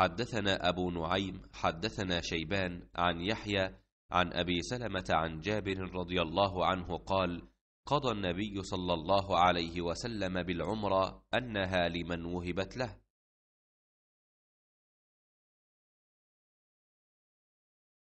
حدثنا أبو نعيم حدثنا شيبان عن يحيى عن أبي سلمة عن جابر رضي الله عنه قال قضى النبي صلى الله عليه وسلم بالعمرة أنها لمن وهبت له